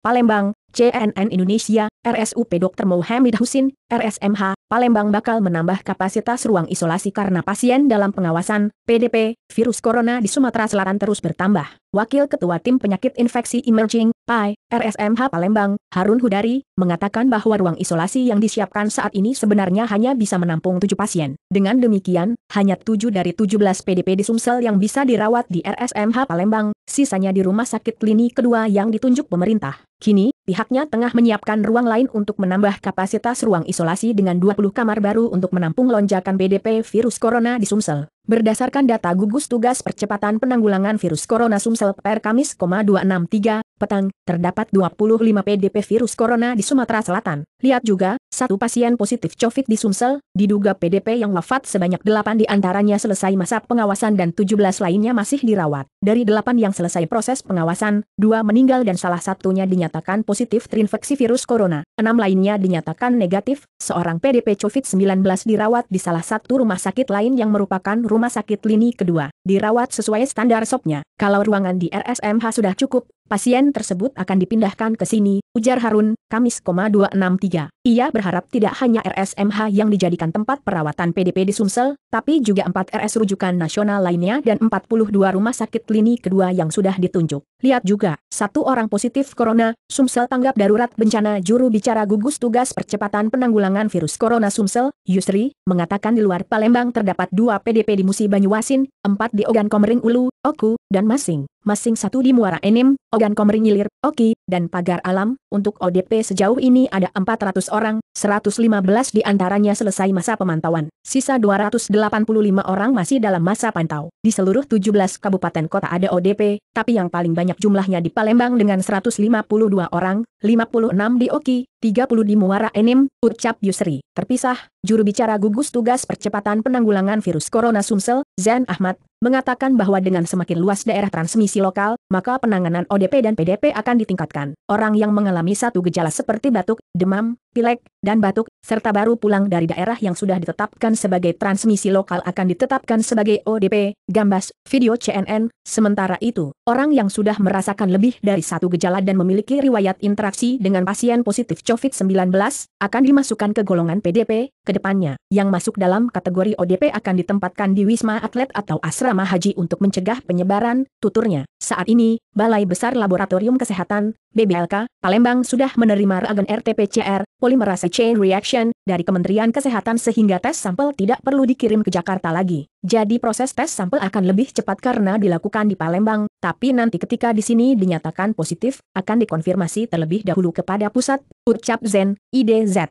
Palembang, CNN Indonesia, RSUP Dr. Muhammad Husin, RSMH, Palembang bakal menambah kapasitas ruang isolasi karena pasien dalam pengawasan, PDP, virus corona di Sumatera Selatan terus bertambah. Wakil Ketua Tim Penyakit Infeksi Emerging, PAI, RSMH Palembang, Harun Hudari, mengatakan bahwa ruang isolasi yang disiapkan saat ini sebenarnya hanya bisa menampung 7 pasien. Dengan demikian, hanya 7 dari 17 PDP di Sumsel yang bisa dirawat di RSMH Palembang, sisanya di Rumah Sakit Lini Kedua yang ditunjuk pemerintah. Kini, pihaknya tengah menyiapkan ruang lain untuk menambah kapasitas ruang isolasi dengan 20 kamar baru untuk menampung lonjakan BDP virus corona di Sumsel. Berdasarkan data gugus tugas percepatan penanggulangan virus corona Sumsel per Kamis, 263, petang, terdapat 25 PDP virus corona di Sumatera Selatan. Lihat juga, satu pasien positif COVID di Sumsel, diduga PDP yang wafat sebanyak 8 antaranya selesai masa pengawasan dan 17 lainnya masih dirawat. Dari 8 yang selesai proses pengawasan, 2 meninggal dan salah satunya dinyatakan positif terinfeksi virus corona. 6 lainnya dinyatakan negatif, seorang PDP COVID-19 dirawat di salah satu rumah sakit lain yang merupakan rumah sakit lini kedua, dirawat sesuai standar sopnya. Kalau ruangan di RSMH sudah cukup, pasien tersebut akan dipindahkan ke sini, ujar Harun, Kamis, 263. Ia berharap tidak hanya RSMH yang dijadikan tempat perawatan PDP di Sumsel, tapi juga 4 RS rujukan nasional lainnya dan 42 rumah sakit lini kedua yang sudah ditunjuk. Lihat juga, satu orang positif corona, Sumsel tanggap darurat bencana juru bicara gugus tugas percepatan penanggulangan virus corona Sumsel, Yusri, mengatakan di luar Palembang terdapat dua PDP di Musi Banyuasin, 4 di Ogan Komering Ulu, Oku, dan masing, masing satu di muara Enim, Ogan Komering Ilir, Oki, dan Pagar Alam, untuk ODP sejauh ini ada 400 orang, 115 di antaranya selesai masa pemantauan, sisa 285 orang masih dalam masa pantau. Di seluruh 17 kabupaten kota ada ODP, tapi yang paling banyak jumlahnya di Palembang dengan 152 orang, 56 di Oki, 30 di Muara Enim, ucap Yusri. Terpisah, juru bicara gugus tugas percepatan penanggulangan virus corona Sumsel, Zen Ahmad, mengatakan bahwa dengan semakin luas daerah transmisi lokal, maka penanganan ODP dan PDP akan ditingkatkan. Orang yang mengalami satu gejala seperti batuk, demam, pilek, dan batuk serta baru pulang dari daerah yang sudah ditetapkan sebagai transmisi lokal akan ditetapkan sebagai ODP, gambas, video CNN. Sementara itu, orang yang sudah merasakan lebih dari satu gejala dan memiliki riwayat interaksi dengan pasien positif COVID-19, akan dimasukkan ke golongan PDP, kedepannya, yang masuk dalam kategori ODP akan ditempatkan di Wisma Atlet atau Asrama Haji untuk mencegah penyebaran, tuturnya. Saat ini, Balai Besar Laboratorium Kesehatan, BBLK, Palembang sudah menerima reagen RT-PCR, polimerase chain reaction, dari Kementerian Kesehatan sehingga tes sampel tidak perlu dikirim ke Jakarta lagi. Jadi proses tes sampel akan lebih cepat karena dilakukan di Palembang, tapi nanti ketika di sini dinyatakan positif, akan dikonfirmasi terlebih dahulu kepada pusat, ucap Zen, IDZ.